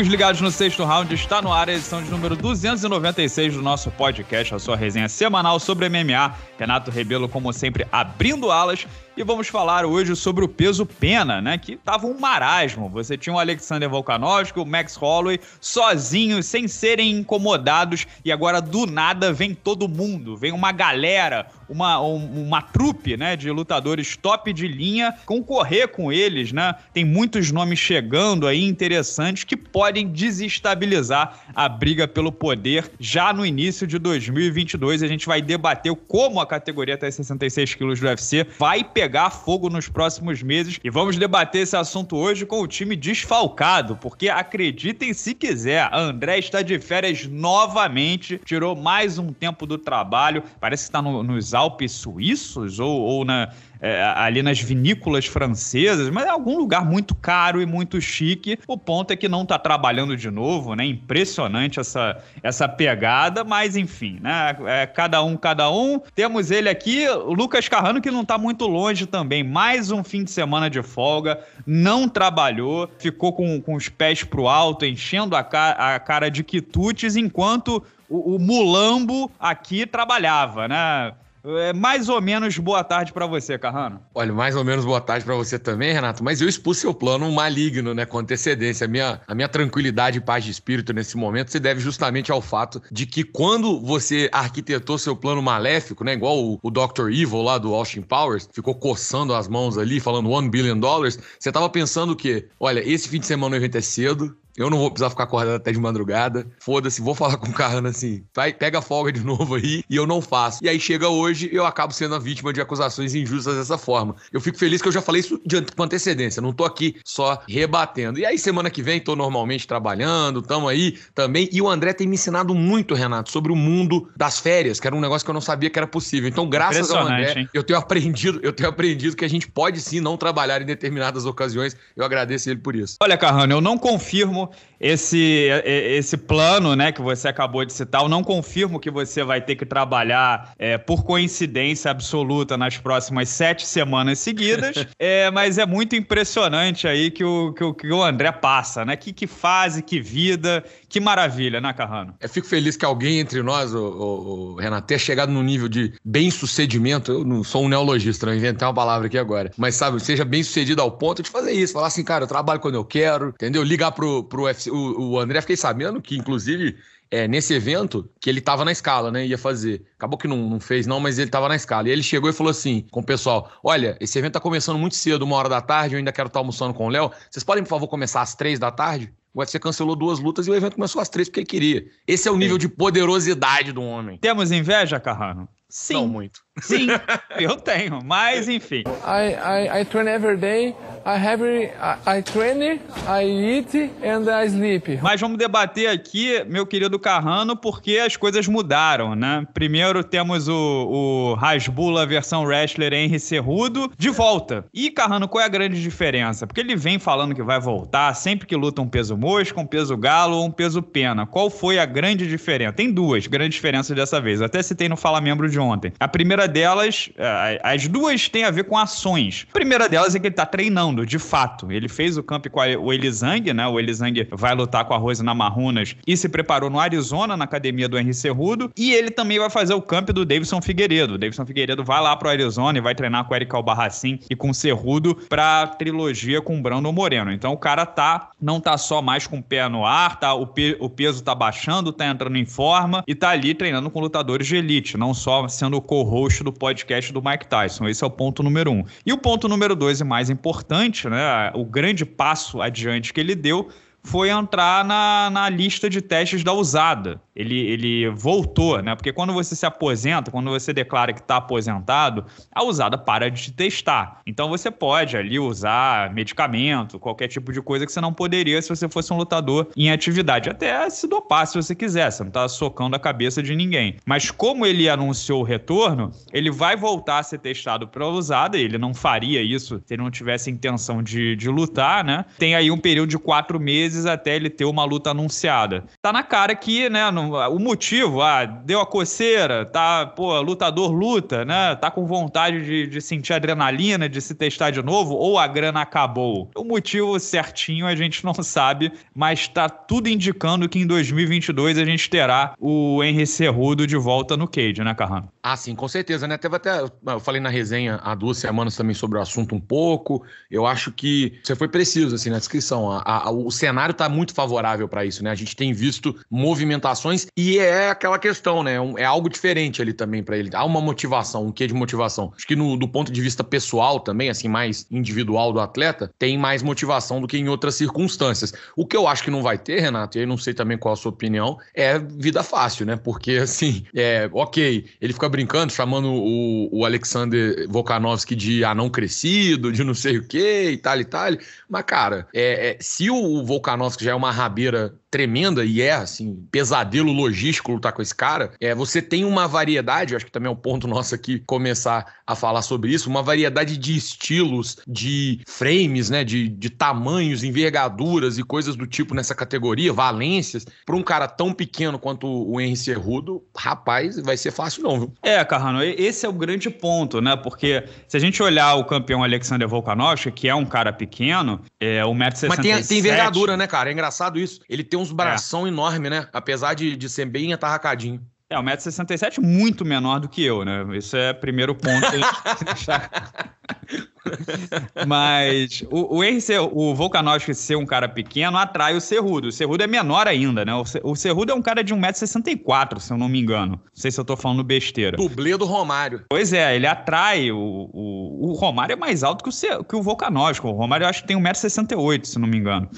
Amigos ligados no sexto round, está no ar a edição de número 296 do nosso podcast, a sua resenha semanal sobre MMA. Renato Rebelo, como sempre, abrindo alas e vamos falar hoje sobre o peso pena, né? Que tava um marasmo. Você tinha o Alexander Volkanovski, o Max Holloway, sozinhos, sem serem incomodados, e agora do nada vem todo mundo, vem uma galera, uma, um, uma trupe, né, de lutadores top de linha, concorrer com eles, né? Tem muitos nomes chegando aí interessantes que podem desestabilizar a briga pelo poder já no início de 2022. A gente vai debater como a categoria até 66 quilos do UFC vai pegar pegar fogo nos próximos meses e vamos debater esse assunto hoje com o time desfalcado, porque acreditem se quiser, André está de férias novamente, tirou mais um tempo do trabalho, parece que está no, nos Alpes suíços ou, ou na é, ali nas vinícolas francesas, mas é algum lugar muito caro e muito chique. O ponto é que não está trabalhando de novo, né? Impressionante essa, essa pegada, mas enfim, né? É, cada um, cada um. Temos ele aqui, o Lucas Carrano, que não está muito longe também. Mais um fim de semana de folga, não trabalhou, ficou com, com os pés pro alto, enchendo a, ca a cara de quitutes, enquanto o, o mulambo aqui trabalhava, né? É, mais ou menos boa tarde para você, Carrano. Olha, mais ou menos boa tarde para você também, Renato. Mas eu expus seu plano maligno, né, com antecedência. A minha, a minha tranquilidade e paz de espírito nesse momento se deve justamente ao fato de que quando você arquitetou seu plano maléfico, né, igual o, o Dr. Evil lá do Austin Powers, ficou coçando as mãos ali, falando one billion dollars, você tava pensando o quê? Olha, esse fim de semana o evento é cedo, eu não vou precisar ficar acordado até de madrugada. Foda-se, vou falar com o Carrano assim. Vai, pega a folga de novo aí e eu não faço. E aí chega hoje eu acabo sendo a vítima de acusações injustas dessa forma. Eu fico feliz que eu já falei isso de, com antecedência. Não tô aqui só rebatendo. E aí semana que vem tô normalmente trabalhando, tamo aí também. E o André tem me ensinado muito, Renato, sobre o mundo das férias, que era um negócio que eu não sabia que era possível. Então, graças ao André, hein? eu tenho aprendido, eu tenho aprendido que a gente pode sim não trabalhar em determinadas ocasiões. Eu agradeço ele por isso. Olha, Carrano, eu não confirmo esse, esse plano né, que você acabou de citar, eu não confirmo que você vai ter que trabalhar é, por coincidência absoluta nas próximas sete semanas seguidas, é, mas é muito impressionante aí que o, que o, que o André passa, né? Que, que fase, que vida, que maravilha, né, Carrano? Eu fico feliz que alguém entre nós, o, o, o Renato, tenha chegado no nível de bem-sucedimento. Eu não sou um neologista, não inventei uma palavra aqui agora, mas sabe, seja bem-sucedido ao ponto de fazer isso, falar assim, cara, eu trabalho quando eu quero, entendeu? Ligar pro pro UFC, o, o André fiquei sabendo que, inclusive, é, nesse evento, que ele estava na escala, né? Ia fazer. Acabou que não, não fez, não, mas ele estava na escala. E ele chegou e falou assim com o pessoal: Olha, esse evento tá começando muito cedo, uma hora da tarde, eu ainda quero estar tá almoçando com o Léo. Vocês podem, por favor, começar às três da tarde? O UFC cancelou duas lutas e o evento começou às três porque ele queria. Esse é o nível de poderosidade do homem. Temos inveja, Carrano? Sim. Não muito. Sim, eu tenho, mas enfim. I, I, I train every day, I have I, I train, I eat and I sleep. Mas vamos debater aqui, meu querido Carrano, porque as coisas mudaram, né? Primeiro temos o, o Rasbula versão wrestler Henry Cerrudo de volta. E Carrano, qual é a grande diferença? Porque ele vem falando que vai voltar sempre que luta um peso mosca, um peso galo ou um peso pena. Qual foi a grande diferença? Tem duas grandes diferenças dessa vez. até citei no Fala Membro de ontem. A primeira primeira delas, é, as duas têm a ver com ações. A primeira delas é que ele tá treinando, de fato. Ele fez o camp com a, o Elizang, né? O Elizang vai lutar com a Rose na Marrunas e se preparou no Arizona, na academia do Henry Cerrudo. E ele também vai fazer o camp do Davidson Figueiredo. O Davidson Figueiredo vai lá pro Arizona e vai treinar com o Eric Albarracin e com o Cerrudo pra trilogia com o Brandon Moreno. Então o cara tá, não tá só mais com o pé no ar, tá? O, pe, o peso tá baixando, tá entrando em forma e tá ali treinando com lutadores de elite, não só sendo co-host do podcast do Mike Tyson. Esse é o ponto número um. E o ponto número dois, e mais importante, né, o grande passo adiante que ele deu foi entrar na, na lista de testes da usada ele, ele voltou, né? Porque quando você se aposenta, quando você declara que está aposentado, a usada para de te testar. Então você pode ali usar medicamento, qualquer tipo de coisa que você não poderia se você fosse um lutador em atividade. Até se dopar se você quiser, você não está socando a cabeça de ninguém. Mas como ele anunciou o retorno, ele vai voltar a ser testado pela usada, ele não faria isso se ele não tivesse intenção de, de lutar, né? Tem aí um período de quatro meses até ele ter uma luta anunciada. Tá na cara que, né, não, então, o motivo, ah, deu a coceira, tá, pô, lutador luta, né? Tá com vontade de, de sentir adrenalina, de se testar de novo, ou a grana acabou. O motivo certinho a gente não sabe, mas tá tudo indicando que em 2022 a gente terá o Henry Cerrudo de volta no Cage, né, Carrano? Ah, sim, com certeza, né? Teve até, eu falei na resenha há duas semanas também sobre o assunto um pouco. Eu acho que você foi preciso, assim, na descrição. A, a, o cenário tá muito favorável para isso, né? A gente tem visto movimentações situações e é aquela questão, né? É algo diferente ali também para ele. Há uma motivação, um quê de motivação. Acho que no, do ponto de vista pessoal também, assim, mais individual do atleta, tem mais motivação do que em outras circunstâncias. O que eu acho que não vai ter, Renato, e aí não sei também qual a sua opinião, é vida fácil, né? Porque, assim, é, ok, ele fica brincando, chamando o, o Alexander Volkanovski de anão crescido, de não sei o quê e tal e tal. Mas, cara, é, é, se o Volkanovski já é uma rabeira tremenda e é, assim, pesadelo modelo logístico lutar com esse cara, é, você tem uma variedade, acho que também é um ponto nosso aqui começar a falar sobre isso, uma variedade de estilos, de frames, né, de, de tamanhos, envergaduras e coisas do tipo nessa categoria, valências, para um cara tão pequeno quanto o Henry Cerrudo, rapaz, vai ser fácil não, viu? É, Carrano, esse é o grande ponto, né, porque se a gente olhar o campeão Alexander Volkanovski, que é um cara pequeno, é 1,67m... Mas tem, tem envergadura, né, cara? É engraçado isso. Ele tem uns bração é. enorme, né? Apesar de de, ser bem atarracadinho. É, 1,67m é muito menor do que eu, né? Isso é primeiro ponto Mas o, o, Henry ser, o Volkanovski ser um cara pequeno atrai o Cerrudo. O Cerrudo é menor ainda, né? O, o é um cara de 1,64m, se eu não me engano. Não sei se eu tô falando besteira. Dublê do Romário. Pois é, ele atrai. O, o, o Romário é mais alto que o, que o Volkanovski. O Romário eu acho que tem 1,68m, se eu não me engano.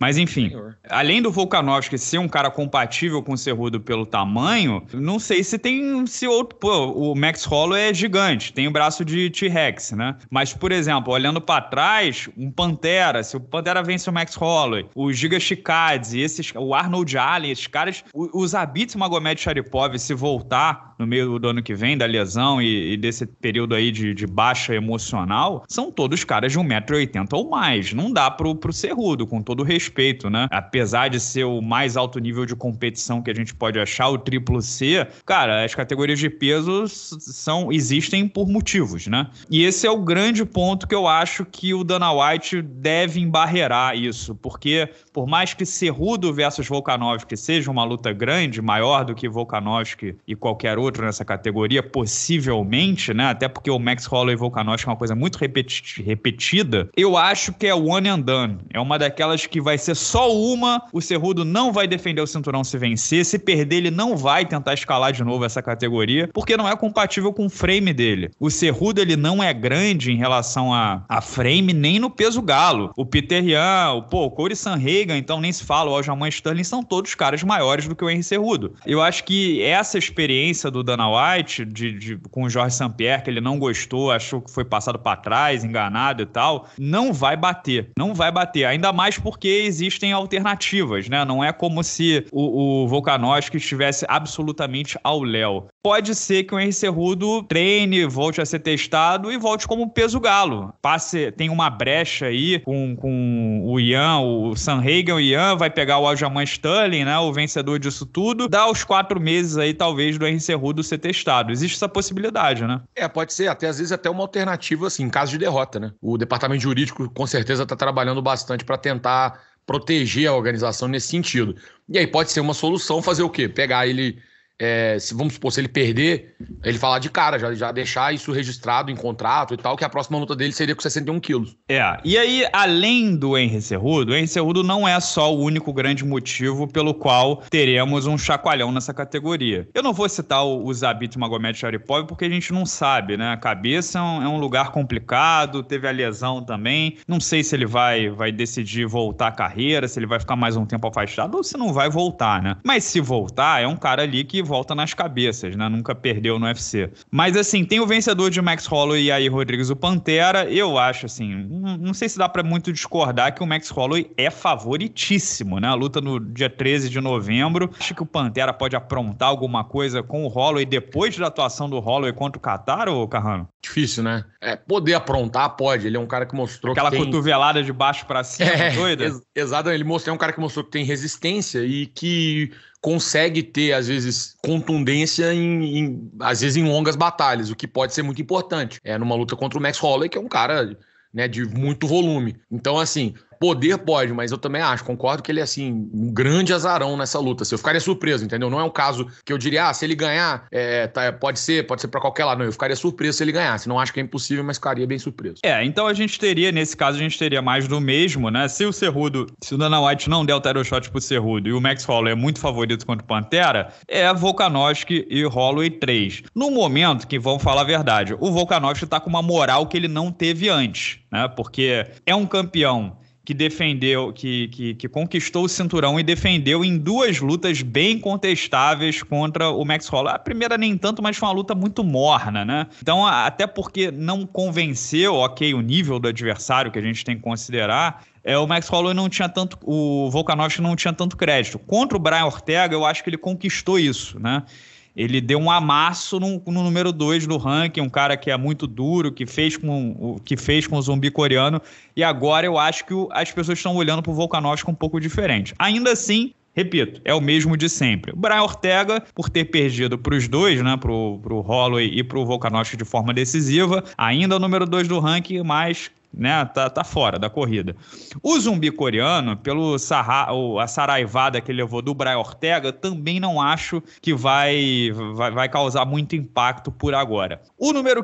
Mas enfim, Senhor. além do Volkanovski ser um cara compatível com o Cerrudo pelo tamanho, não sei se tem se outro, pô, o Max Hollow é gigante, tem o braço de T-Rex, né? Mas por exemplo, olhando para trás, um Pantera, se o Pantera vence o Max Holloway, o Giga Chikadze, esses, o Arnold Allen, esses caras, os o Zabit Magomed Sharipov se voltar no meio do ano que vem da lesão e, e desse período aí de, de, baixa emocional, são todos caras de 1,80m ou mais. Não dá pro, pro Cerrudo, com todo o respeito respeito, né? Apesar de ser o mais alto nível de competição que a gente pode achar, o triplo C, cara, as categorias de peso são existem por motivos, né? E esse é o grande ponto que eu acho que o Dana White deve embarrear isso, porque por mais que Cerrudo versus Volkanovski seja uma luta grande, maior do que Volkanovski e qualquer outro nessa categoria, possivelmente, né? Até porque o Max Holloway e Volkanovski é uma coisa muito repeti repetida, eu acho que é one and done. É uma daquelas que vai ser só uma. O Cerrudo não vai defender o cinturão se vencer. Se perder, ele não vai tentar escalar de novo essa categoria, porque não é compatível com o frame dele. O Cerrudo, ele não é grande em relação a, a frame, nem no peso galo. O Peter Yan, o, pô, o Corey então nem se fala, o Aljamain Sterling, são todos caras maiores do que o Henry Cerrudo. Eu acho que essa experiência do Dana White de, de com o Jorge Sampierre, que ele não gostou, achou que foi passado para trás, enganado e tal, não vai bater. Não vai bater. Ainda mais porque existem alternativas, né? Não é como se o, o Volkanovski estivesse absolutamente ao léu. Pode ser que o Henrique Cerrudo treine, volte a ser testado e volte como peso galo. Passe, tem uma brecha aí com, com o Ian, o Sanhagen, o Ian vai pegar o Aljaman Sterling, né? O vencedor disso tudo. Dá os quatro meses aí, talvez, do Henrique Cerrudo ser testado. Existe essa possibilidade, né? É, pode ser. Até às vezes até uma alternativa, assim, em caso de derrota, né? O departamento jurídico com certeza está trabalhando bastante para tentar proteger a organização nesse sentido. E aí pode ser uma solução fazer o quê? Pegar ele é, se, vamos supor, se ele perder, ele falar de cara, já, já deixar isso registrado em contrato e tal, que a próxima luta dele seria com 61 quilos. É, e aí, além do Henry Cerrudo, o Henry Cerrudo não é só o único grande motivo pelo qual teremos um chacoalhão nessa categoria. Eu não vou citar o, o Zabit Magomed Sharipov porque a gente não sabe, né? A cabeça é um, é um lugar complicado, teve a lesão também, não sei se ele vai, vai decidir voltar à carreira, se ele vai ficar mais um tempo afastado ou se não vai voltar, né? Mas se voltar, é um cara ali que volta nas cabeças, né? Nunca perdeu no UFC. Mas assim, tem o vencedor de Max Holloway e aí Rodrigues o Pantera. Eu acho assim, não, sei se dá para muito discordar que o Max Holloway é favoritíssimo, né? A luta no dia 13 de novembro. Acho que o Pantera pode aprontar alguma coisa com o Holloway depois da atuação do Holloway contra o Qatar ou Carrano? Difícil, né? É, poder aprontar pode. Ele é um cara que mostrou Aquela que tem... cotovelada de baixo para cima, é, doida. Ex exato, ele mostrou é um cara que mostrou que tem resistência e que consegue ter, às vezes, contundência em, em, às vezes em longas batalhas, o que pode ser muito importante. É numa luta contra o Max Holloway, que é um cara né, de muito volume. Então, assim, poder pode, mas eu também acho, concordo que ele é, assim, um grande azarão nessa luta. Assim, eu ficaria surpreso, entendeu? Não é um caso que eu diria, ah, se ele ganhar, é, tá, pode ser, pode ser para qualquer lado. Não, eu ficaria surpreso se ele ganhasse. Não acho que é impossível, mas ficaria bem surpreso. É, então a gente teria, nesse caso, a gente teria mais do mesmo, né? Se o Cerrudo, se o Dana White não der o title shot pro Cerrudo e o Max Holloway é muito favorito contra o Pantera, é Volkanovski e Holloway 3. No momento que, vamos falar a verdade, o Volkanovski tá com uma moral que ele não teve antes, né? Porque é um campeão que defendeu, que, que, que, conquistou o cinturão e defendeu em duas lutas bem contestáveis contra o Max Holloway. A primeira nem tanto, mas foi uma luta muito morna, né? Então, até porque não convenceu, ok, o nível do adversário que a gente tem que considerar, é, o Max Holloway não tinha tanto, o Volkanovski não tinha tanto crédito. Contra o Brian Ortega, eu acho que ele conquistou isso, né? ele deu um amasso no, no número 2 do ranking, um cara que é muito duro, que fez com que fez com o zumbi coreano, e agora eu acho que o, as pessoas estão olhando para o Volkanovski um pouco diferente. Ainda assim, repito, é o mesmo de sempre. O Brian Ortega, por ter perdido para os dois, né, para o Holloway e para o Volkanovski de forma decisiva, ainda é o número 2 do ranking, mas né? Tá, tá fora da corrida. O zumbi coreano, pelo sarra, a saraivada que ele levou do Brian Ortega, também não acho que vai, vai, vai causar muito impacto por agora. O número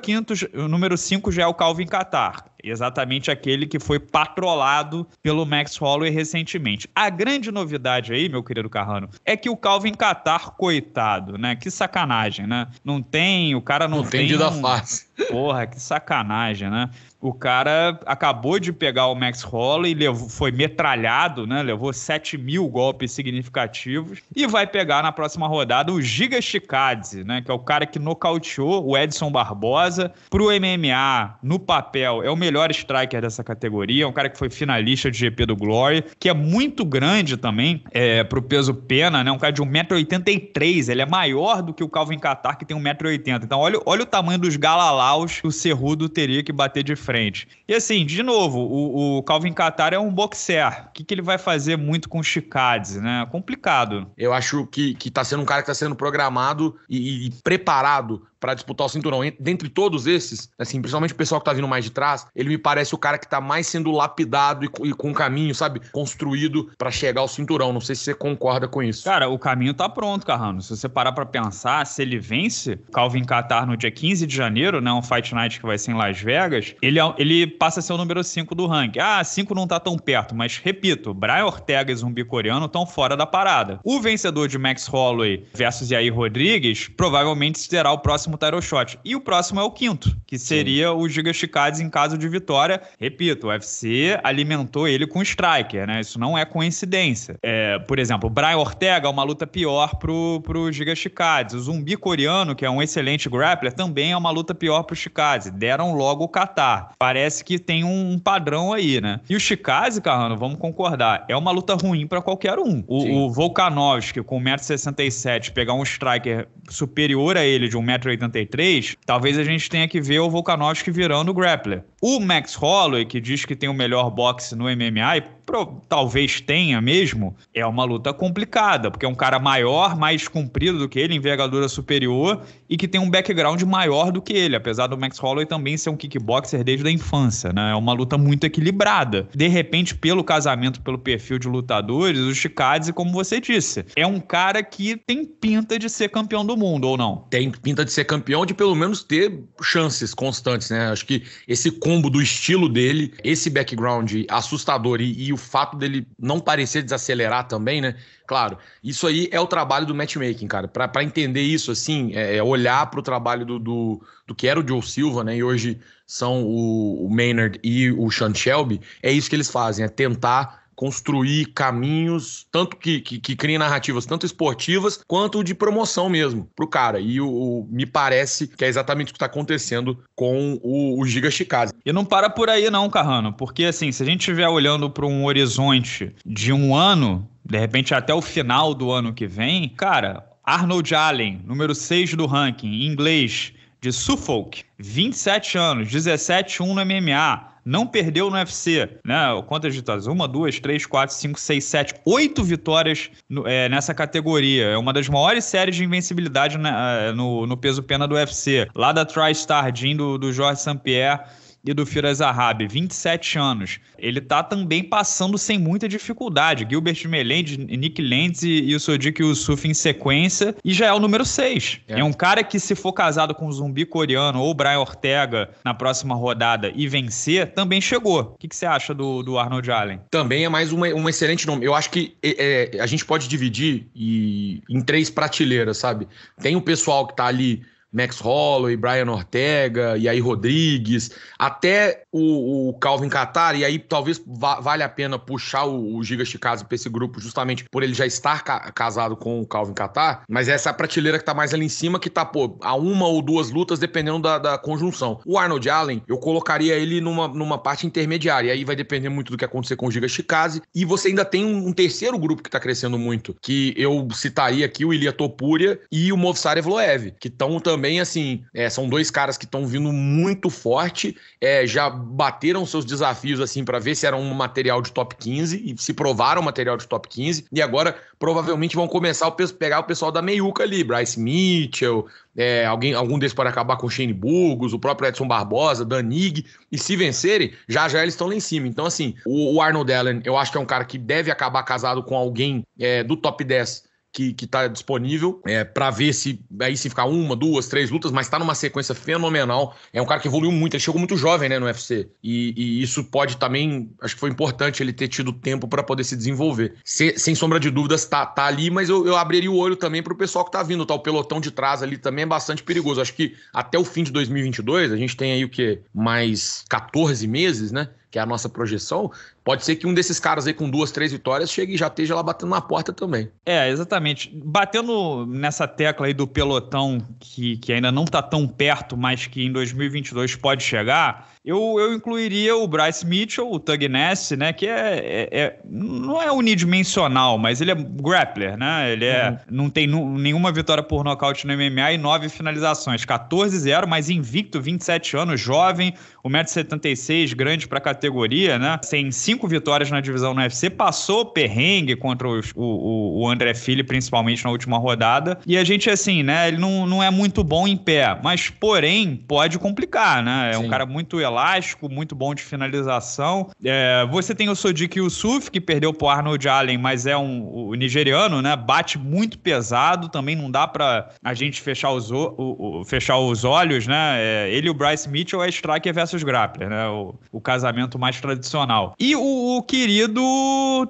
5 já é o Calvin Qatar exatamente aquele que foi patrolado pelo Max Holloway recentemente. A grande novidade aí, meu querido Carrano, é que o Calvin Catar, coitado, né? Que sacanagem, né? Não tem, o cara não, não tem. Entendi um... da face. Porra, que sacanagem, né? O cara acabou de pegar o Max Holloway, levou, foi metralhado, né? Levou 7 mil golpes significativos e vai pegar na próxima rodada o Giga Chikadze, né? Que é o cara que nocauteou o Edson Barbosa. Pro MMA, no papel, é o melhor melhor striker dessa categoria, um cara que foi finalista de GP do Glory, que é muito grande também é, pro peso pena, né? Um cara de 1,83m, ele é maior do que o Calvin Catar, que tem 1,80m. Então, olha, olha o tamanho dos galalaus que o Cerrudo teria que bater de frente. E assim, de novo, o, o Calvin Catar é um boxer. O que, que ele vai fazer muito com o Chicades, né? Complicado. Eu acho que, que tá sendo um cara que tá sendo programado e, e preparado para disputar o cinturão. Dentre todos esses, assim, principalmente o pessoal que tá vindo mais de trás, ele me parece o cara que tá mais sendo lapidado e, e com o caminho, sabe, construído para chegar ao cinturão. Não sei se você concorda com isso. Cara, o caminho tá pronto, Carrano. Se você parar para pensar, se ele vence Calvin Catar no dia 15 de janeiro, né, um Fight Night que vai ser em Las Vegas, ele, é ele passa a ser o número 5 do ranking. Ah, 5 não tá tão perto, mas repito, Brian Ortega e Zumbi Coreano estão fora da parada. O vencedor de Max Holloway versus Yair Rodrigues provavelmente será o próximo o title shot. E o próximo é o quinto, que seria Sim. o Giga Chikadze em caso de vitória. Repito, o UFC alimentou ele com striker, né? Isso não é coincidência. É, por exemplo, o Brian Ortega é uma luta pior pro, pro Giga Chikadze. O zumbi coreano, que é um excelente grappler, também é uma luta pior pro Chikadze. Deram logo o Qatar. Parece que tem um padrão aí, né? E o Chikadze, Carrano, vamos concordar, é uma luta ruim para qualquer um. O, o Volkanovski, com 1,67m, pegar um striker superior a ele de 1,80m 83, talvez a gente tenha que ver o Volkanovski virando o grappler. O Max Holloway, que diz que tem o melhor boxe no MMA, e pro, talvez tenha mesmo, é uma luta complicada, porque é um cara maior, mais comprido do que ele, envergadura superior e que tem um background maior do que ele, apesar do Max Holloway também ser um kickboxer desde a infância, né? É uma luta muito equilibrada. De repente, pelo casamento, pelo perfil de lutadores, o Chikadze, como você disse, é um cara que tem pinta de ser campeão do mundo, ou não? Tem pinta de ser campeão, de pelo menos ter chances constantes, né? Acho que esse combo do estilo dele, esse background assustador e, e o fato dele não parecer desacelerar também, né? Claro, isso aí é o trabalho do matchmaking, cara. Para entender isso, assim, é, é olhar para o trabalho do, do, do, que era o Joe Silva, né? E hoje são o, o Maynard e o Sean Shelby. É isso que eles fazem, é tentar construir caminhos, tanto que, que, que criem narrativas, tanto esportivas quanto de promoção mesmo pro cara. E o, o me parece que é exatamente o que está acontecendo com o, o Giga Chicago. E não para por aí não, Carrano, porque assim, se a gente estiver olhando para um horizonte de um ano, de repente até o final do ano que vem, cara, Arnold Allen, número 6 do ranking, em inglês, de Suffolk, 27 anos, 17-1 no MMA, não perdeu no UFC, né? Quantas vitórias? Uma, duas, três, quatro, cinco, seis, sete, oito vitórias no, é, nessa categoria. É uma das maiores séries de invencibilidade na, né, é, no, no peso pena do UFC. Lá da TriStar Gym, do, do Jorge St-Pierre e do Firas Arrabi, 27 anos. Ele está também passando sem muita dificuldade. Gilbert Melendez, Nick Lentz e, e o Sodiq Yusuf em sequência, e já é o número 6. É. é. um cara que, se for casado com um zumbi coreano ou Brian Ortega na próxima rodada e vencer, também chegou. O que, que você acha do, do Arnold Allen? Também é mais uma, um excelente nome. Eu acho que é, é a gente pode dividir e, em três prateleiras, sabe? Tem o pessoal que está ali Max Holloway, Brian Ortega, e aí Rodrigues, até o, o Calvin Catar, e aí talvez va valha a pena puxar o, o Giga Chikazi para esse grupo justamente por ele já estar ca casado com o Calvin Catar, mas essa é a prateleira que tá mais ali em cima, que tá, pô, a uma ou duas lutas, dependendo da, da conjunção. O Arnold Allen, eu colocaria ele numa, numa parte intermediária, e aí vai depender muito do que acontecer com o Giga Chikazi, e você ainda tem um, um terceiro grupo que tá crescendo muito, que eu citaria aqui o Ilia Topuria e o Movsar Evloev, que estão também também, assim, é, são dois caras que estão vindo muito forte, é, já bateram seus desafios, assim, para ver se eram um material de top 15 e se provaram material de top 15. E agora provavelmente vão começar a pegar o pessoal da meiuca ali, Bryce Mitchell, é, alguém, algum desses pode acabar com o Shane Burgos, o próprio Edson Barbosa, Danig, e se vencerem, já já eles estão lá em cima. Então, assim, o, o Arnold Allen, eu acho que é um cara que deve acabar casado com alguém é, do top 10 que, que tá disponível é, para ver se aí se ficar uma, duas, três lutas, mas tá numa sequência fenomenal. É um cara que evoluiu muito, ele chegou muito jovem, né, no UFC. E, e isso pode também, acho que foi importante ele ter tido tempo para poder se desenvolver. Se, sem sombra de dúvidas, tá, tá ali, mas eu, eu abriria o olho também pro pessoal que tá vindo, tá? O pelotão de trás ali também é bastante perigoso. Acho que até o fim de 2022, a gente tem aí o quê? Mais 14 meses, né? que é a nossa projeção, Pode ser que um desses caras aí com duas, três vitórias chegue e já esteja lá batendo na porta também. É, exatamente. Batendo nessa tecla aí do pelotão que, que ainda não está tão perto, mas que em 2022 pode chegar, eu, eu incluiria o Bryce Mitchell, o Thug Ness, né? Que é, é, é, não é unidimensional, mas ele é grappler, né? Ele é, uhum. não tem nenhuma vitória por nocaute no MMA e nove finalizações. 14-0, mas invicto, 27 anos, jovem, 1,76m, grande para a categoria, né? Sem cinco cinco vitórias na divisão no UFC, passou perrengue contra o, o, André Filho, principalmente na última rodada. E a gente, assim, né, ele não, não é muito bom em pé, mas porém pode complicar, né? É Sim. um cara muito elástico, muito bom de finalização. É, você tem o Sodiq Yusuf, que perdeu pro Arnold Allen, mas é um, o nigeriano, né? Bate muito pesado, também não dá para a gente fechar os, o, o, fechar os olhos, né? É, ele e o Bryce Mitchell é striker versus grappler, né? O, o casamento mais tradicional. E o o, o querido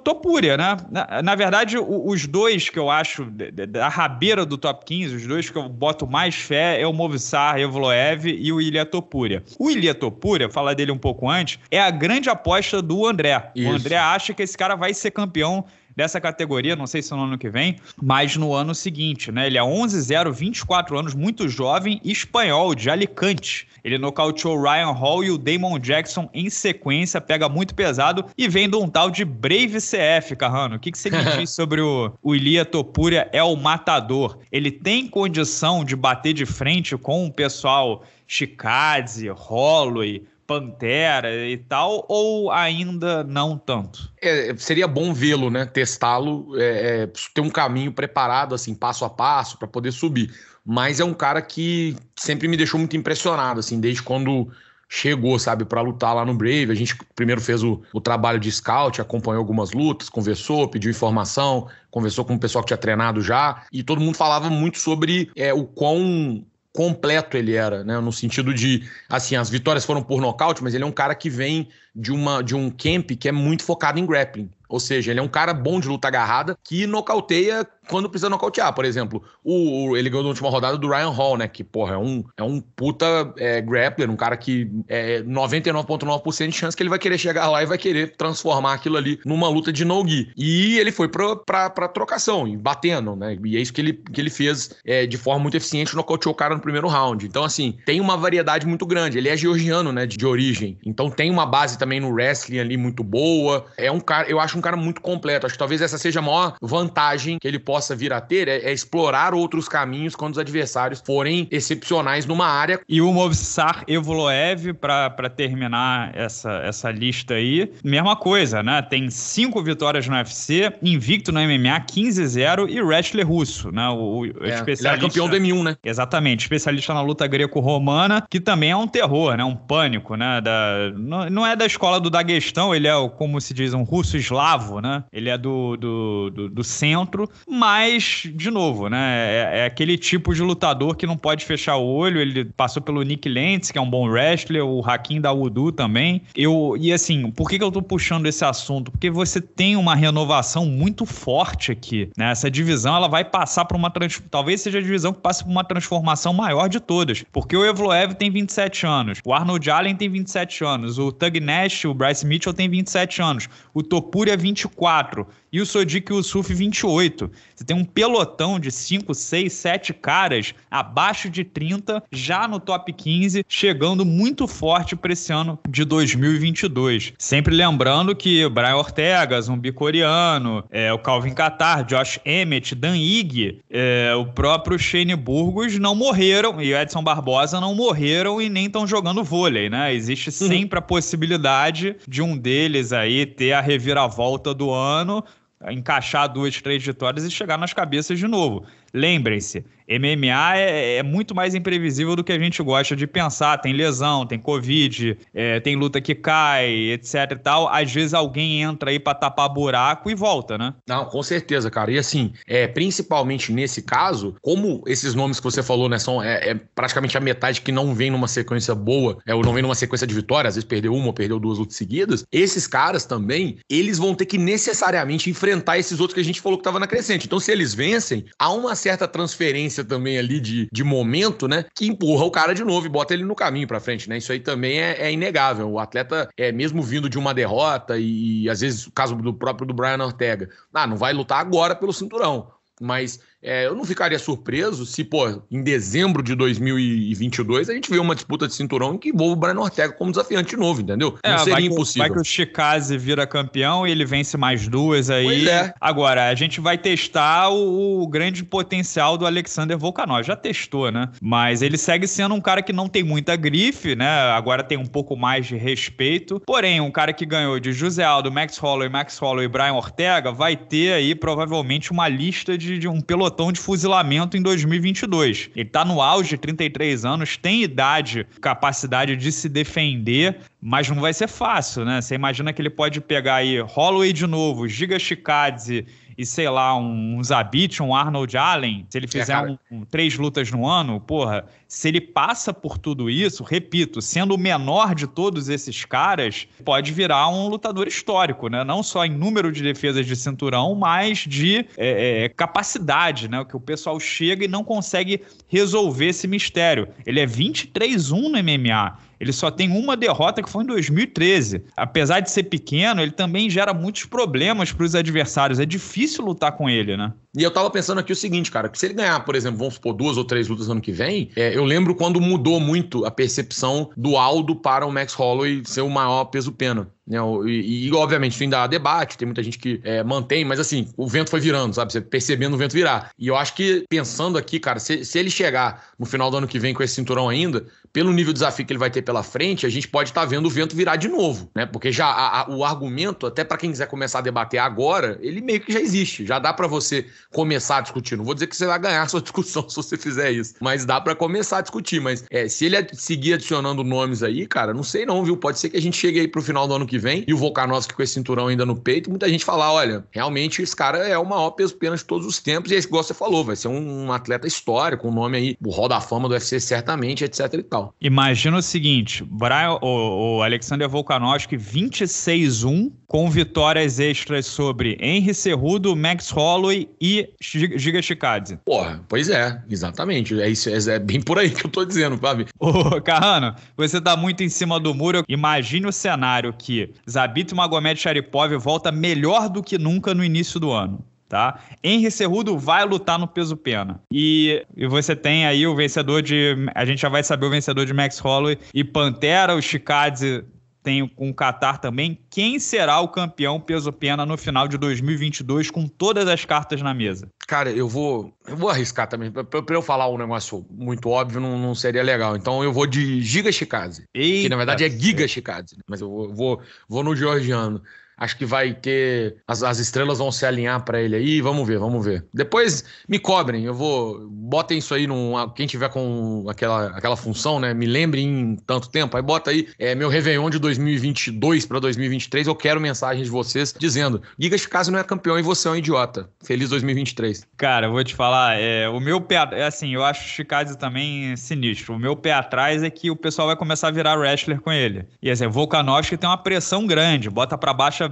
Topuria, né? Na, na verdade, o, os dois que eu acho da rabeira do top 15, os dois que eu boto mais fé é o Movsar Evloev é e o Ilha Topuria. O Ilha Topuria, falar dele um pouco antes, é a grande aposta do André. Isso. O André acha que esse cara vai ser campeão dessa categoria, não sei se no ano que vem, mas no ano seguinte, né? Ele é 11-0, 24 anos, muito jovem, espanhol, de Alicante. Ele nocauteou Ryan Hall e o Damon Jackson em sequência, pega muito pesado e vem de um tal de Brave CF, Carrano. O que, que você me diz sobre o, o Ilia Topuria é o matador? Ele tem condição de bater de frente com o pessoal Chicadze, Holloway, Pantera e tal, ou ainda não tanto? É, seria bom vê-lo, né? Testá-lo, é, é, ter um caminho preparado, assim, passo a passo, para poder subir. Mas é um cara que sempre me deixou muito impressionado, assim, desde quando chegou, sabe, para lutar lá no Brave. A gente primeiro fez o, o trabalho de scout, acompanhou algumas lutas, conversou, pediu informação, conversou com o pessoal que tinha treinado já, e todo mundo falava muito sobre é, o quão completo ele era, né? No sentido de, assim, as vitórias foram por nocaute, mas ele é um cara que vem de, uma, de um camp que é muito focado em grappling. Ou seja, ele é um cara bom de luta agarrada que nocauteia quando precisa nocautear. Por exemplo, o, ele ganhou na última rodada do Ryan Hall, né? Que, porra, é um, é um puta é, grappler, um cara que é 99,9% de chance que ele vai querer chegar lá e vai querer transformar aquilo ali numa luta de no-gi. E ele foi pra, pra, pra trocação, e batendo, né? E é isso que ele, que ele fez é, de forma muito eficiente, nocauteou o cara no primeiro round. Então, assim, tem uma variedade muito grande. Ele é georgiano, né? De, de origem. Então tem uma base também no wrestling ali muito boa. É um cara, eu acho um cara muito completo. Acho que talvez essa seja a maior vantagem que ele possa vir a ter, é, é explorar outros caminhos quando os adversários forem excepcionais numa área. E o Movsar Evoloev, para terminar essa, essa lista aí, mesma coisa, né? Tem cinco vitórias no UFC, invicto no MMA, 15-0 e wrestler russo, né? O, o é, especialista... era campeão do M1, né? Exatamente, especialista na luta greco-romana, que também é um terror, né? Um pânico, né? Da... Não, não é da escola do Daguestão, ele é, como se diz, um russo-eslavo eslavo, né? Ele é do, do, do, do centro, mas, de novo, né? É, é, aquele tipo de lutador que não pode fechar o olho. Ele passou pelo Nick Lentz, que é um bom wrestler, o Hakim Udu também. Eu, e assim, por que, que eu tô puxando esse assunto? Porque você tem uma renovação muito forte aqui, né? Essa divisão, ela vai passar por uma... Talvez seja a divisão que passe por uma transformação maior de todas. Porque o Evloev tem 27 anos, o Arnold Allen tem 27 anos, o Tug Nash, o Bryce Mitchell tem 27 anos, o Topuria é 24. É e o Sodiq Yusuf 28. Você tem um pelotão de 5, 6, 7 caras abaixo de 30, já no top 15, chegando muito forte para esse ano de 2022. Sempre lembrando que Brian Ortega, zumbi coreano, é, o Calvin Qatar, Josh Emmett, Dan Ig, é, o próprio Shane Burgos não morreram e o Edson Barbosa não morreram e nem estão jogando vôlei, né? Existe uhum. sempre uhum. a possibilidade de um deles aí ter a reviravolta do ano encaixar duas, três vitórias e chegar nas cabeças de novo. Lembrem-se, MMA é, é, muito mais imprevisível do que a gente gosta de pensar. Tem lesão, tem Covid, é, tem luta que cai, etc e tal. Às vezes alguém entra aí pra tapar buraco e volta, né? Não, com certeza, cara. E assim, é, principalmente nesse caso, como esses nomes que você falou, né, são é, é praticamente a metade que não vem numa sequência boa, é, ou não vem numa sequência de vitória, às vezes perdeu uma, perdeu duas lutas seguidas, esses caras também, eles vão ter que necessariamente enfrentar esses outros que a gente falou que tava na crescente. Então, se eles vencem, há uma certa transferência também ali de, de momento, né? Que empurra o cara de novo e bota ele no caminho para frente, né? Isso aí também é, é, inegável. O atleta, é mesmo vindo de uma derrota e, e às vezes o caso do próprio do Brian Ortega, ah, não vai lutar agora pelo cinturão, mas é, eu não ficaria surpreso se, pô, em dezembro de 2022 a gente vê uma disputa de cinturão que envolva o Brian Ortega como desafiante de novo, entendeu? É, não seria vai impossível. Que, vai que o Chikaze vira campeão e ele vence mais duas aí. Pois é. Agora, a gente vai testar o, o grande potencial do Alexander Volkanov. Já testou, né? Mas ele segue sendo um cara que não tem muita grife, né? Agora tem um pouco mais de respeito. Porém, um cara que ganhou de José Aldo, Max Holloway, Max Holloway e Brian Ortega vai ter aí provavelmente uma lista de, de um pelotão pelotão de fuzilamento em 2022. Ele está no auge, 33 anos, tem idade, capacidade de se defender, mas não vai ser fácil, né? Você imagina que ele pode pegar aí Holloway de novo, Giga Chikadze e sei lá, um, Zabit, um Arnold Allen, se ele é, fizer é, um, um, três lutas no ano, porra, se ele passa por tudo isso, repito, sendo o menor de todos esses caras, pode virar um lutador histórico, né? Não só em número de defesas de cinturão, mas de é, é, capacidade, né? Que o pessoal chega e não consegue resolver esse mistério. Ele é 23-1 no MMA. Ele só tem uma derrota que foi em 2013. Apesar de ser pequeno, ele também gera muitos problemas para os adversários. É difícil lutar com ele, né? E eu tava pensando aqui o seguinte, cara, que se ele ganhar, por exemplo, vamos supor, duas ou três lutas ano que vem, é, eu lembro quando mudou muito a percepção do Aldo para o Max Holloway ser o maior peso-pena. Né? E, e, obviamente, isso ainda há debate, tem muita gente que é, mantém, mas assim, o vento foi virando, sabe? Você percebendo o vento virar. E eu acho que, pensando aqui, cara, se, se ele chegar no final do ano que vem com esse cinturão ainda, pelo nível de desafio que ele vai ter pela frente, a gente pode estar tá vendo o vento virar de novo, né? Porque já a, a, o argumento, até para quem quiser começar a debater agora, ele meio que já existe. Já dá para você começar a discutir. Não vou dizer que você vai ganhar sua discussão se você fizer isso, mas dá para começar a discutir. Mas é, se ele seguir adicionando nomes aí, cara, não sei não, viu? Pode ser que a gente chegue aí pro final do ano que vem e o Volkanovski com esse cinturão ainda no peito, muita gente falar, olha, realmente esse cara é o maior peso pena de todos os tempos e é igual você falou, vai ser um, um atleta histórico, um nome aí, o Hall da Fama do UFC certamente, etc e tal. Imagina o seguinte: Brian, o, o Alexander Volkanovski 26-1, com vitórias extras sobre Henry Cerrudo, Max Holloway e Giga Chicade. Porra, pois é, exatamente. É, isso, é, é bem por aí que eu tô dizendo, Fábio. Ô, Carrano, você tá muito em cima do muro. Imagine o cenário que Zabit Magomed Sharipov volta melhor do que nunca no início do ano tá? Henry Cerrudo vai lutar no peso pena. E, e você tem aí o vencedor de. A gente já vai saber o vencedor de Max Holloway e Pantera, o Chicade tem com o Qatar também. Quem será o campeão peso pena no final de 2022 com todas as cartas na mesa? Cara, eu vou, eu vou arriscar também. Pra, pra eu falar um negócio muito óbvio, não, não, seria legal. Então eu vou de Giga Chikadze. Eita que na verdade é Giga Chikadze. Né? Mas eu vou, vou, vou no georgiano. Acho que vai ter. As, as estrelas vão se alinhar para ele aí. Vamos ver, vamos ver. Depois me cobrem, eu vou. Botem isso aí num. Quem tiver com aquela, aquela função, né? Me lembre em tanto tempo. Aí bota aí é, meu Réveillon de 2022 para 2023. Eu quero mensagens de vocês dizendo: Gigas Caso não é campeão e você é um idiota. Feliz 2023. Cara, eu vou te falar, é, o meu pé. É assim, eu acho o também sinistro. O meu pé atrás é que o pessoal vai começar a virar wrestler com ele. E assim, Volkanovski tem uma pressão grande, bota para baixo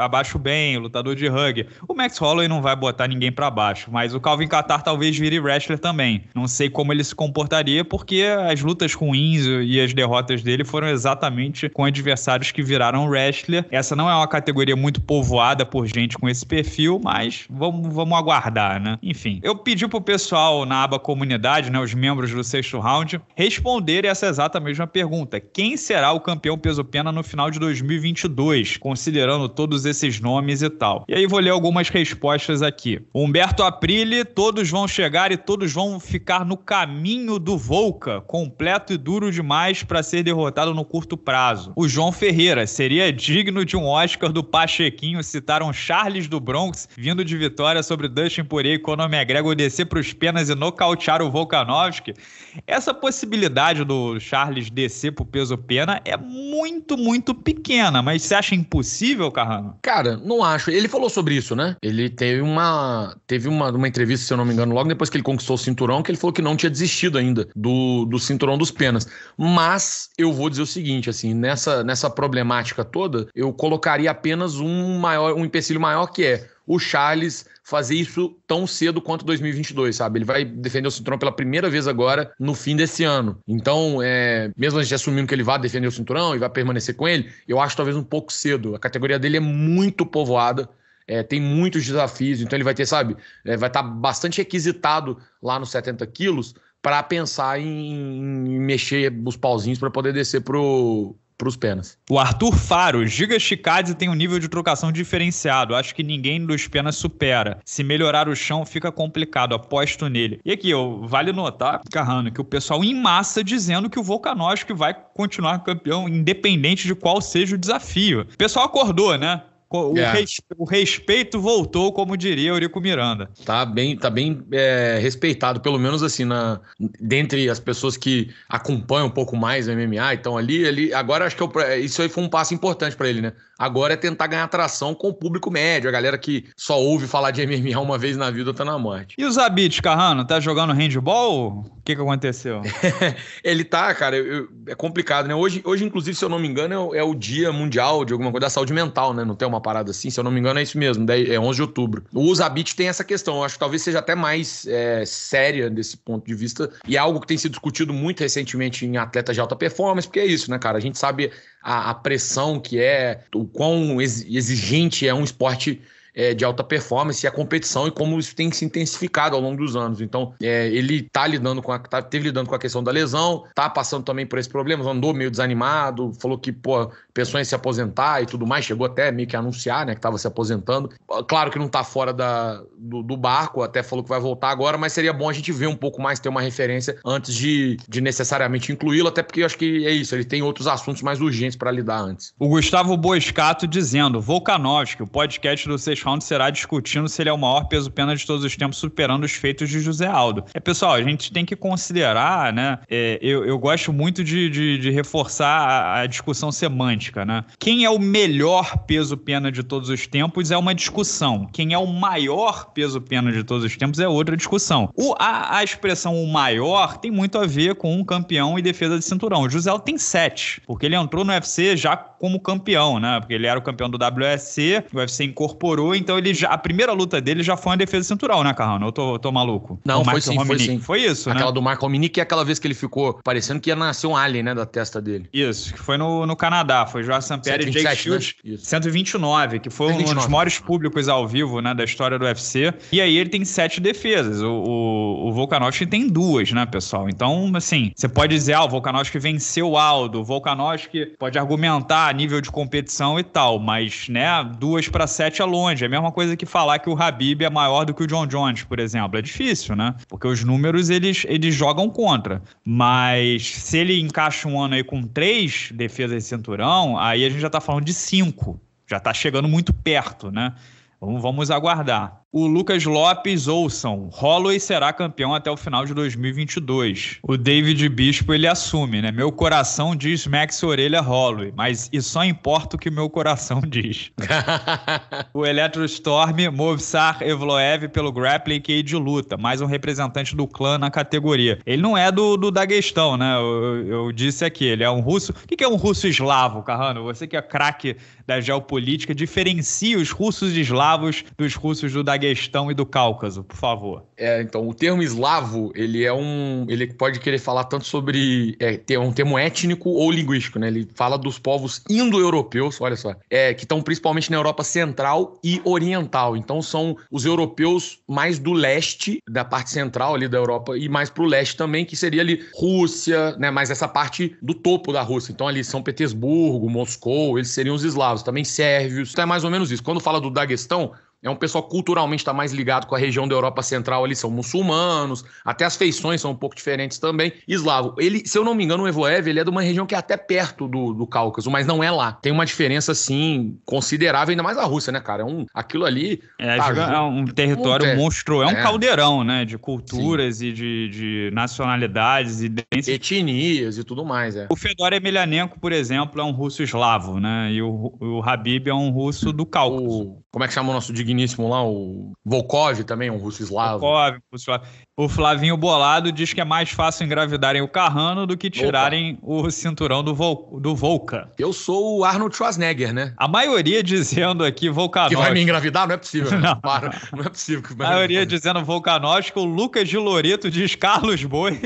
abaixo bem, lutador de rugby. O Max Holloway não vai botar ninguém para baixo, mas o Calvin Catar talvez vire wrestler também. Não sei como ele se comportaria, porque as lutas ruins e as derrotas dele foram exatamente com adversários que viraram wrestler. Essa não é uma categoria muito povoada por gente com esse perfil, mas vamos, vamos aguardar, né? Enfim, eu pedi pro pessoal na aba comunidade, né, os membros do sexto round, responder essa exata mesma pergunta. Quem será o campeão peso-pena no final de 2022, considerando citando todos esses nomes e tal. E aí vou ler algumas respostas aqui. Humberto Aprile, todos vão chegar e todos vão ficar no caminho do Volca, completo e duro demais para ser derrotado no curto prazo. O João Ferreira seria digno de um Oscar do Pachequinho citaram Charles do Bronx vindo de vitória sobre Dustin Poirier e Conor McGregor descer para os penas e nocautear o Volkanovski. Essa possibilidade do Charles descer para o peso pena é muito, muito pequena, mas você acha impossível, Carrano? Cara, não acho. Ele falou sobre isso, né? Ele teve uma teve uma, uma entrevista, se eu não me engano, logo depois que ele conquistou o cinturão, que ele falou que não tinha desistido ainda do, do cinturão dos penas. Mas eu vou dizer o seguinte, assim, nessa, nessa problemática toda, eu colocaria apenas um maior um empecilho maior que é o Charles fazer isso tão cedo quanto 2022, sabe? Ele vai defender o cinturão pela primeira vez agora no fim desse ano. Então, é, mesmo a gente assumindo que ele vai defender o cinturão e vai permanecer com ele, eu acho talvez um pouco cedo. A categoria dele é muito povoada. É, tem muitos desafios, então ele vai ter, sabe, é, vai estar tá bastante requisitado lá nos 70 quilos para pensar em, em, mexer os pauzinhos para poder descer pro, para os penas. O Arthur Faro, Giga Chicade tem um nível de trocação diferenciado. Acho que ninguém dos penas supera. Se melhorar o chão, fica complicado. Aposto nele. E aqui, vale notar, Carrano, que o pessoal em massa dizendo que o Volkanovski vai continuar campeão, independente de qual seja o desafio. O pessoal acordou, né? O, é. res, o, respeito voltou, como diria Eurico Miranda. Tá bem, tá bem é, respeitado, pelo menos assim, na, dentre as pessoas que acompanham um pouco mais o MMA. Então, ali, ali agora acho que eu, isso aí foi um passo importante para ele, né? Agora é tentar ganhar atração com o público médio, a galera que só ouve falar de MMA uma vez na vida tá na morte. E o Zabit, Carrano, tá jogando handball? O que, que aconteceu? ele tá, cara, eu, é complicado, né? Hoje, hoje, inclusive, se eu não me engano, é, é o dia mundial de alguma coisa da saúde mental, né? Não tem uma parada assim, se eu não me engano é isso mesmo, é 11 de outubro. O Zabit tem essa questão, eu acho que talvez seja até mais é, séria desse ponto de vista, e é algo que tem sido discutido muito recentemente em atletas de alta performance, porque é isso, né, cara? A gente sabe a, a pressão que é, o quão exigente é um esporte é, de alta performance e a competição e como isso tem se intensificado ao longo dos anos. Então, é, ele tá lidando com a, tá, teve lidando com a questão da lesão, tá passando também por esse problema, andou meio desanimado, falou que, pô, pensou em se aposentar e tudo mais, chegou até meio que a anunciar, né, que estava se aposentando. Ah, claro que não está fora da, do, do, barco, até falou que vai voltar agora, mas seria bom a gente ver um pouco mais, ter uma referência antes de, de necessariamente incluí-lo, até porque eu acho que é isso, ele tem outros assuntos mais urgentes para lidar antes. O Gustavo Boiscato dizendo: Volkanovski, o podcast do Seis Round será discutindo se ele é o maior peso-pena de todos os tempos, superando os feitos de José Aldo. É, pessoal, a gente tem que considerar, né? É, eu, eu gosto muito de, de, de reforçar a, a discussão semântica né? Quem é o melhor peso-pena de todos os tempos é uma discussão. Quem é o maior peso-pena de todos os tempos é outra discussão. O, a, a expressão o maior tem muito a ver com um campeão e defesa de cinturão. O José tem sete, porque ele entrou no UFC já como campeão, né? Porque ele era o campeão do WSC, o UFC incorporou, então ele já, a primeira luta dele já foi uma defesa cintural, né, Carrano? Eu tô, tô maluco. Não, foi sim, foi sim. Foi isso, aquela né? Aquela do Marco que é aquela vez que ele ficou parecendo que ia nascer um alien, né, da testa dele. Isso, que foi no, no Canadá, foi Joao Sampieri e Jake né? Shields, né? 129, que foi 129. um dos maiores públicos ao vivo, né, da história do UFC. E aí ele tem sete defesas, o, o, o Volkanovski tem duas, né, pessoal? Então, assim, você pode dizer, ah, o Volkanovski venceu o Aldo, o Volkanovski pode argumentar nível de competição e tal, mas, né, duas para sete é longe. É a mesma coisa que falar que o Habib é maior do que o John Jones, por exemplo. É difícil, né? Porque os números, eles, eles jogam contra. Mas se ele encaixa um ano aí com três defesas de cinturão, aí a gente já tá falando de cinco. Já tá chegando muito perto, né? Vamos, vamos aguardar. O Lucas Lopes, ouçam, Holloway será campeão até o final de 2022. O David Bispo, ele assume, né? Meu coração diz Max Orelha Holloway, mas e só importa o que meu coração diz. o Electro Storm Movsar Evloev pelo grappling que é de luta, mais um representante do clã na categoria. Ele não é do, do Daguestão, né? Eu, eu disse aqui, ele é um russo. O que é um russo eslavo, Carrano? Você que é craque da geopolítica, diferencia os russos eslavos dos russos do Daguestão. Daguestão e do Cáucaso, por favor. É, então, o termo eslavo, ele é um. Ele pode querer falar tanto sobre. É, um termo étnico ou linguístico, né? Ele fala dos povos indo-europeus, olha só, é, que estão principalmente na Europa Central e Oriental. Então, são os europeus mais do leste, da parte central ali da Europa, e mais pro leste também, que seria ali Rússia, né? Mas essa parte do topo da Rússia. Então, ali São Petersburgo, Moscou, eles seriam os eslavos, também sérvios. Então, é mais ou menos isso. Quando fala do Daguestão, é um pessoal culturalmente está mais ligado com a região da Europa Central ali, são muçulmanos, até as feições são um pouco diferentes também. Eslavo, ele, se eu não me engano, o Evoev, ele é de uma região que é até perto do, do Cáucaso, mas não é lá. Tem uma diferença, assim, considerável, ainda mais a Rússia, né, cara? É um, aquilo ali... É, é tá, é um território é, monstro, é um é. caldeirão, né, de culturas Sim. e de, de, nacionalidades e... Etnias e tudo mais, é. O Fedor Emelianenko, por exemplo, é um russo eslavo, né, e o, o Habib é um russo do Cáucaso. O, como é que chama o nosso digno digníssimo lá, o Volkov também, um russo eslavo. Volkov, russo eslavo. O Flavinho Bolado diz que é mais fácil engravidarem o Carrano do que tirarem Opa. o cinturão do, Vol do Volca. Eu sou o Arnold Schwarzenegger, né? A maioria dizendo aqui Volkanovski. Que vai me engravidar? Não é possível. Né? Não, Para. não é possível. Que a maioria dizendo Volkanovski. O Lucas de Loreto diz Carlos Boi.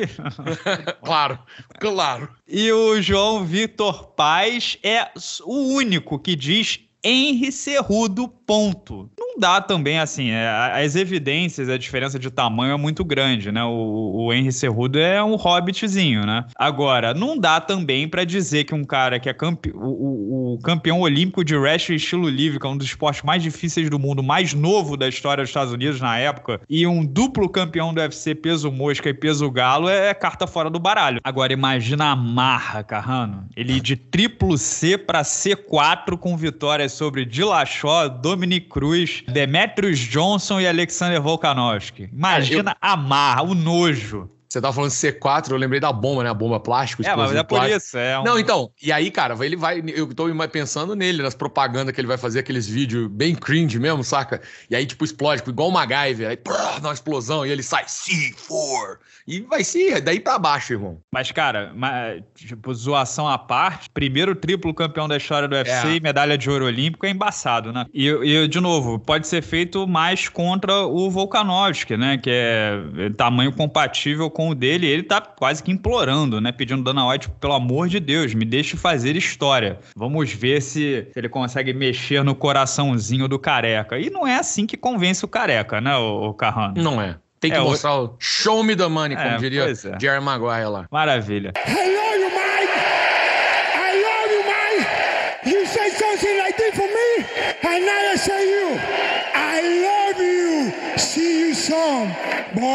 claro, claro. E o João Vitor Paz é o único que diz Henry Cerrudo, ponto. Não dá também, assim, é, as evidências, a diferença de tamanho é muito grande, né? O, o Henry Cerrudo é um hobbitzinho, né? Agora, não dá também para dizer que um cara que é campe... o, o, o, campeão olímpico de wrestling estilo livre, que é um dos esportes mais difíceis do mundo, mais novo da história dos Estados Unidos na época, e um duplo campeão do UFC peso mosca e peso galo, é, é carta fora do baralho. Agora, imagina a marra, Carrano. Ele de triplo C para C4 com vitória mais sobre Dilachó, Dominic Cruz, Demetrius Johnson e Alexander Volkanovski. É, Imagina eu... a marra, o nojo. Você tava falando C4, eu lembrei da bomba, né? A bomba plástico. É, mas é por plástico. É um... Não, então, e aí, cara, ele vai. Eu tô pensando nele, nas propagandas que ele vai fazer, aqueles vídeos bem cringe mesmo, saca? E aí, tipo, explode, tipo, igual o MacGyver. Aí, prrr, dá uma explosão e ele sai C4. E vai ser daí pra baixo, irmão. Mas, cara, mas, tipo, zoação à parte, primeiro triplo campeão da história do UFC é. e medalha de ouro olímpico é embaçado, né? E, e, de novo, pode ser feito mais contra o Volkanovski, né? Que é, é tamanho compatível com o dele, ele tá quase que implorando, né? Pedindo Dana White, tipo, pelo amor de Deus, me deixe fazer história. Vamos ver se, ele consegue mexer no coraçãozinho do careca. E não é assim que convence o careca, né, o, o Carrano? Não é. Tem que é, mostrar o... o show me the money, é, como é, diria é. Jerry Maguire lá. Maravilha. Hello!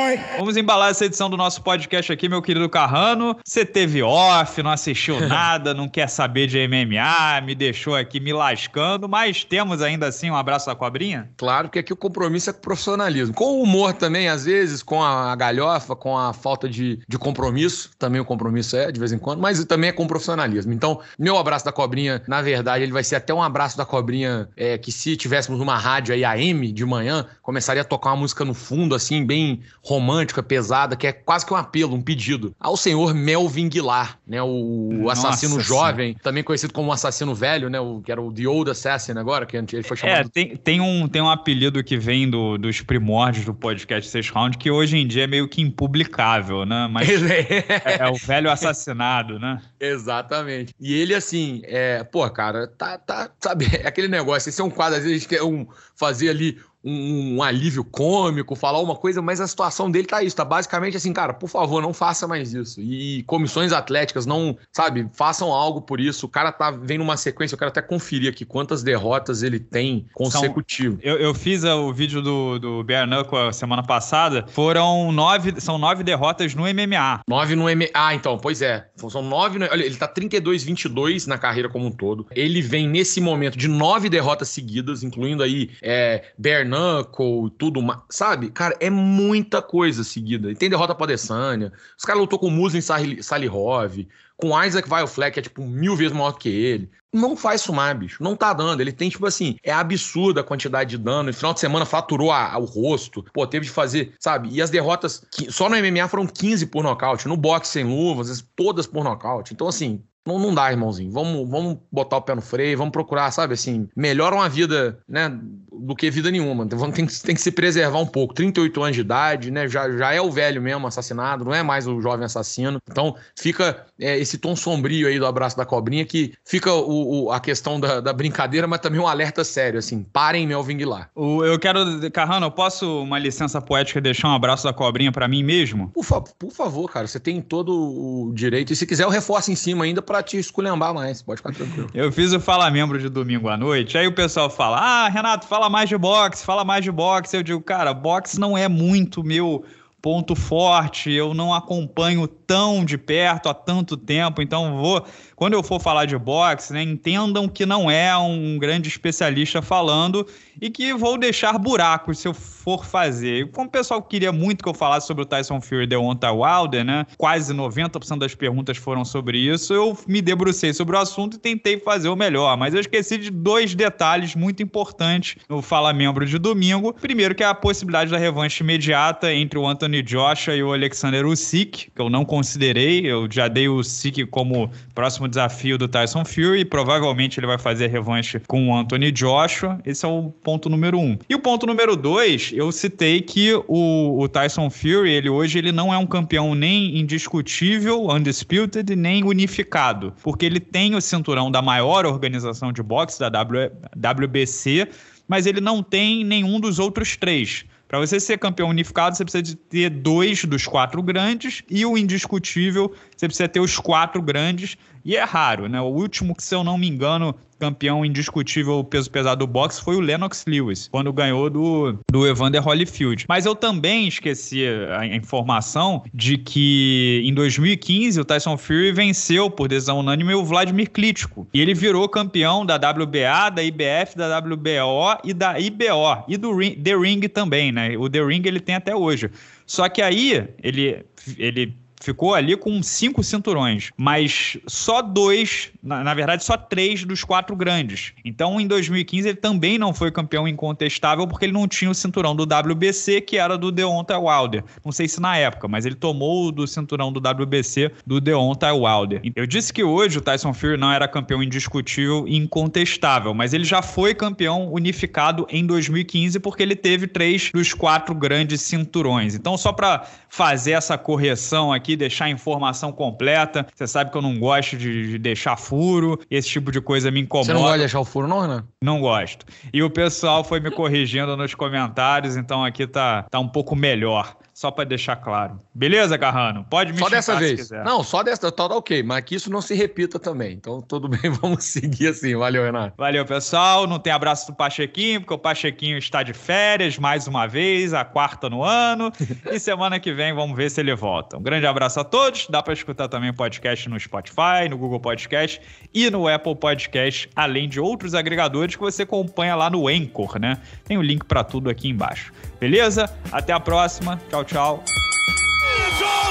boy. Vamos embalar essa edição do nosso podcast aqui, meu querido Carrano. Você teve off, não assistiu nada, não quer saber de MMA, me deixou aqui me lascando, mas temos ainda assim um abraço da cobrinha? Claro, porque aqui o compromisso é com o profissionalismo. Com o humor também, às vezes, com a galhofa, com a falta de, de compromisso, também o compromisso é, de vez em quando, mas também é com o profissionalismo. Então, meu abraço da cobrinha, na verdade, ele vai ser até um abraço da cobrinha é, que se tivéssemos uma rádio aí AM de manhã, começaria a tocar uma música no fundo, assim, bem romântico, é pesada, que é quase que um apelo, um pedido ao senhor Melvin Guilar, né, o assassino jovem, também conhecido como assassino velho, né, o, que era o The Old Assassin agora, que ele foi chamado. É, tem, tem, um, tem um apelido que vem do, dos primórdios do podcast Six Round, que hoje em dia é meio que impublicável, né, mas é. é, é o velho assassinado, né? Exatamente. E ele, assim, é, pô, cara, tá, tá, sabe, é aquele negócio, esse é um quadro, às vezes a gente quer é um, fazer ali um, um, alívio cômico, falar uma coisa, mas a situação dele tá isso, tá basicamente assim, cara, por favor, não faça mais isso. E comissões atléticas não, sabe, façam algo por isso. O cara tá vendo uma sequência, eu quero até conferir aqui quantas derrotas ele tem consecutivas. Eu, eu, fiz é, o vídeo do, do Bernaco a semana passada, foram nove, são nove derrotas no MMA. Nove no MMA, ah, então, pois é. São nove, no... olha, ele tá 32-22 na carreira como um todo. Ele vem nesse momento de nove derrotas seguidas, incluindo aí é, Bernaco Knuckle, tudo mais. Sabe? Cara, é muita coisa seguida. E tem derrota pra Adesanya. Os caras lutou com o Muslin Salihov, com Isaac Weilfleck, que é tipo mil vezes maior que ele. Não faz sumar, bicho. Não tá dando. Ele tem, tipo assim, é absurda a quantidade de dano. No final de semana faturou a, a, o rosto. Pô, teve de fazer, sabe? E as derrotas, que, só no MMA foram 15 por nocaute. No boxe sem luvas, todas por nocaute. Então, assim, não, não dá, irmãozinho. Vamos, vamos botar o pé no freio, vamos procurar, sabe assim, melhora uma vida, né, do que vida nenhuma. Então, tem, tem que se preservar um pouco. 38 anos de idade, né? Já, já é o velho mesmo assassinado, não é mais o jovem assassino. Então fica é, esse tom sombrio aí do abraço da cobrinha que fica o, o a questão da, da, brincadeira, mas também um alerta sério, assim, parem Melvin Guilar. eu quero, Carrano, eu posso uma licença poética deixar um abraço da cobrinha para mim mesmo? Por, fa por favor, cara, você tem todo o direito. E se quiser, eu reforço em cima ainda para te esculhambar mais. Pode ficar tranquilo. eu fiz o Fala Membro de domingo à noite, aí o pessoal fala, ah, Renato, fala mais de boxe, fala mais de boxe. Eu digo, cara, boxe não é muito meu ponto forte, eu não acompanho tão de perto há tanto tempo, então vou, quando eu for falar de boxe, né, entendam que não é um grande especialista falando e que vou deixar buracos se eu for fazer. Como o pessoal queria muito que eu falasse sobre o Tyson Fury de Deontay Wilder, né? Quase 90% das perguntas foram sobre isso. Eu me debrucei sobre o assunto e tentei fazer o melhor, mas eu esqueci de dois detalhes muito importantes no Fala Membro de domingo. Primeiro que é a possibilidade da revanche imediata entre o Anthony Joshua e o Alexander Usyk, que eu não consigo considerei, eu já dei o sic como próximo desafio do Tyson Fury, provavelmente ele vai fazer a revanche com o Anthony Joshua, esse é o ponto número um. E o ponto número dois, eu citei que o, o Tyson Fury, ele hoje ele não é um campeão nem indiscutível, undisputed, nem unificado, porque ele tem o cinturão da maior organização de boxe, da w, WBC, mas ele não tem nenhum dos outros três. Para você ser campeão unificado, você precisa de ter dois dos quatro grandes e o indiscutível você precisa ter os quatro grandes, e é raro, né? O último, que se eu não me engano, campeão indiscutível peso pesado do boxe foi o Lennox Lewis, quando ganhou do, do Evander Holyfield. Mas eu também esqueci a informação de que em 2015 o Tyson Fury venceu por decisão unânime o Vladimir Klitschko. E ele virou campeão da WBA, da IBF, da WBO e da IBO. E do ring, The Ring também, né? O The Ring ele tem até hoje. Só que aí ele, ele ficou ali com cinco cinturões, mas só dois, na, na, verdade, só três dos quatro grandes. Então, em 2015, ele também não foi campeão incontestável porque ele não tinha o cinturão do WBC, que era do Deontay Wilder. Não sei se na época, mas ele tomou do cinturão do WBC do Deontay Wilder. Eu disse que hoje o Tyson Fury não era campeão indiscutível e incontestável, mas ele já foi campeão unificado em 2015 porque ele teve três dos quatro grandes cinturões. Então, só para fazer essa correção aqui aqui, deixar a informação completa. Você sabe que eu não gosto de, de, deixar furo, esse tipo de coisa me incomoda. Você não gosta de deixar o furo, não, Renan? Né? Não gosto. E o pessoal foi me corrigindo nos comentários, então aqui tá, tá um pouco melhor só para deixar claro. Beleza, Carrano? Pode me Só dessa vez. Não, só dessa, tá, tá ok, mas que isso não se repita também. Então, tudo bem, vamos seguir assim. Valeu, Renato. Valeu, pessoal. Não tem abraço do Pachequinho, porque o Pachequinho está de férias mais uma vez, a quarta no ano. e semana que vem vamos ver se ele volta. Um grande abraço a todos. Dá para escutar também o podcast no Spotify, no Google Podcast e no Apple Podcast, além de outros agregadores que você acompanha lá no Anchor, né? Tem o um link para tudo aqui embaixo. Beleza? Até a próxima. Tchau, tchau.